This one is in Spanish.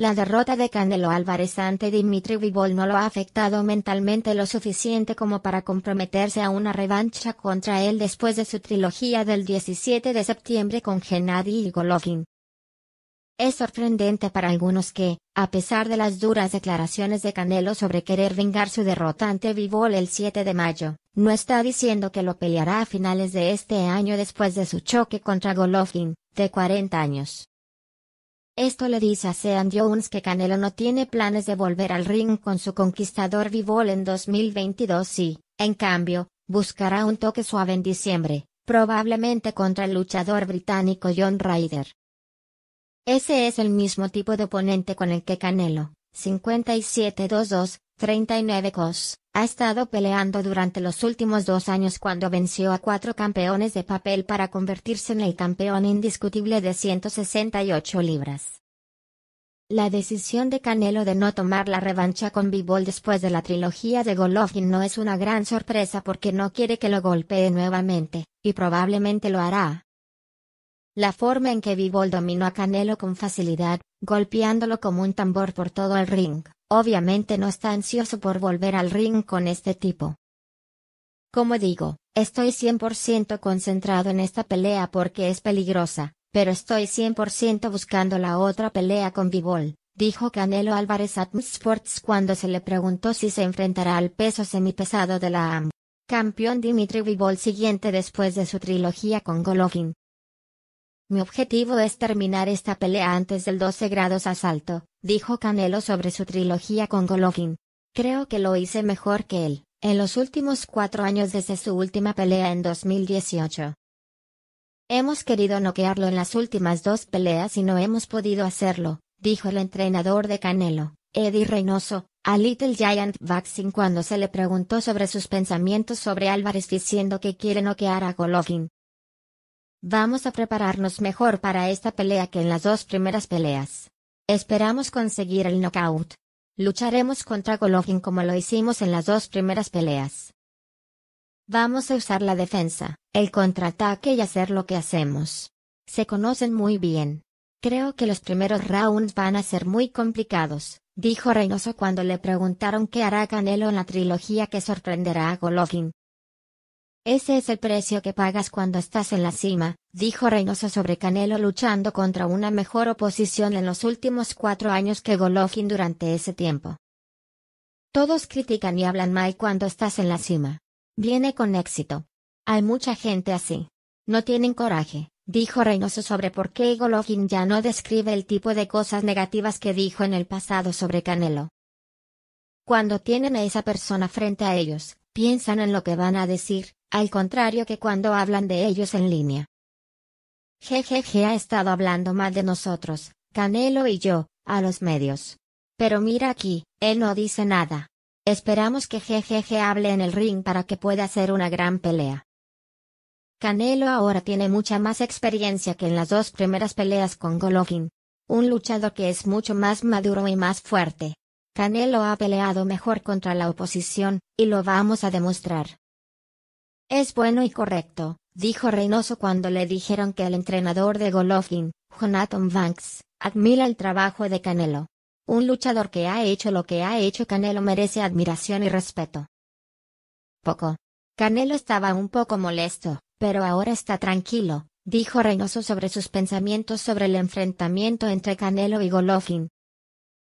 La derrota de Canelo Álvarez ante Dimitri Vivol no lo ha afectado mentalmente lo suficiente como para comprometerse a una revancha contra él después de su trilogía del 17 de septiembre con Gennady y Golovkin. Es sorprendente para algunos que, a pesar de las duras declaraciones de Canelo sobre querer vengar su derrota ante Vivol el 7 de mayo, no está diciendo que lo peleará a finales de este año después de su choque contra Golovkin, de 40 años. Esto le dice a Sean Jones que Canelo no tiene planes de volver al ring con su conquistador Vivol en 2022 y, en cambio, buscará un toque suave en diciembre, probablemente contra el luchador británico John Ryder. Ese es el mismo tipo de oponente con el que Canelo, 57 39 cos, ha estado peleando durante los últimos dos años cuando venció a cuatro campeones de papel para convertirse en el campeón indiscutible de 168 libras. La decisión de Canelo de no tomar la revancha con B-Ball después de la trilogía de Golovkin no es una gran sorpresa porque no quiere que lo golpee nuevamente, y probablemente lo hará, la forma en que vivol dominó a Canelo con facilidad, golpeándolo como un tambor por todo el ring, obviamente no está ansioso por volver al ring con este tipo. Como digo, estoy 100% concentrado en esta pelea porque es peligrosa, pero estoy 100% buscando la otra pelea con vivol. dijo Canelo Álvarez a Sports cuando se le preguntó si se enfrentará al peso semipesado de la AM. Campeón Dimitri vivol siguiente después de su trilogía con Golovkin, mi objetivo es terminar esta pelea antes del 12 grados asalto, dijo Canelo sobre su trilogía con Golovkin. Creo que lo hice mejor que él, en los últimos cuatro años desde su última pelea en 2018. Hemos querido noquearlo en las últimas dos peleas y no hemos podido hacerlo, dijo el entrenador de Canelo, Eddie Reynoso, a Little Giant Vaccine cuando se le preguntó sobre sus pensamientos sobre Álvarez diciendo que quiere noquear a Golovkin. Vamos a prepararnos mejor para esta pelea que en las dos primeras peleas. Esperamos conseguir el knockout. Lucharemos contra Golovkin como lo hicimos en las dos primeras peleas. Vamos a usar la defensa, el contraataque y hacer lo que hacemos. Se conocen muy bien. Creo que los primeros rounds van a ser muy complicados, dijo Reynoso cuando le preguntaron qué hará Canelo en la trilogía que sorprenderá a Golovkin. Ese es el precio que pagas cuando estás en la cima, dijo Reynoso sobre Canelo luchando contra una mejor oposición en los últimos cuatro años que Golovkin durante ese tiempo. Todos critican y hablan mal cuando estás en la cima. Viene con éxito. Hay mucha gente así. No tienen coraje, dijo Reynoso sobre por qué Golovkin ya no describe el tipo de cosas negativas que dijo en el pasado sobre Canelo. Cuando tienen a esa persona frente a ellos, piensan en lo que van a decir, al contrario que cuando hablan de ellos en línea. GGG ha estado hablando mal de nosotros, Canelo y yo, a los medios. Pero mira aquí, él no dice nada. Esperamos que GGG hable en el ring para que pueda hacer una gran pelea. Canelo ahora tiene mucha más experiencia que en las dos primeras peleas con Golovkin. Un luchador que es mucho más maduro y más fuerte. Canelo ha peleado mejor contra la oposición, y lo vamos a demostrar. Es bueno y correcto, dijo Reynoso cuando le dijeron que el entrenador de Golovkin, Jonathan Banks, admira el trabajo de Canelo. Un luchador que ha hecho lo que ha hecho Canelo merece admiración y respeto. Poco. Canelo estaba un poco molesto, pero ahora está tranquilo, dijo Reynoso sobre sus pensamientos sobre el enfrentamiento entre Canelo y Golovkin,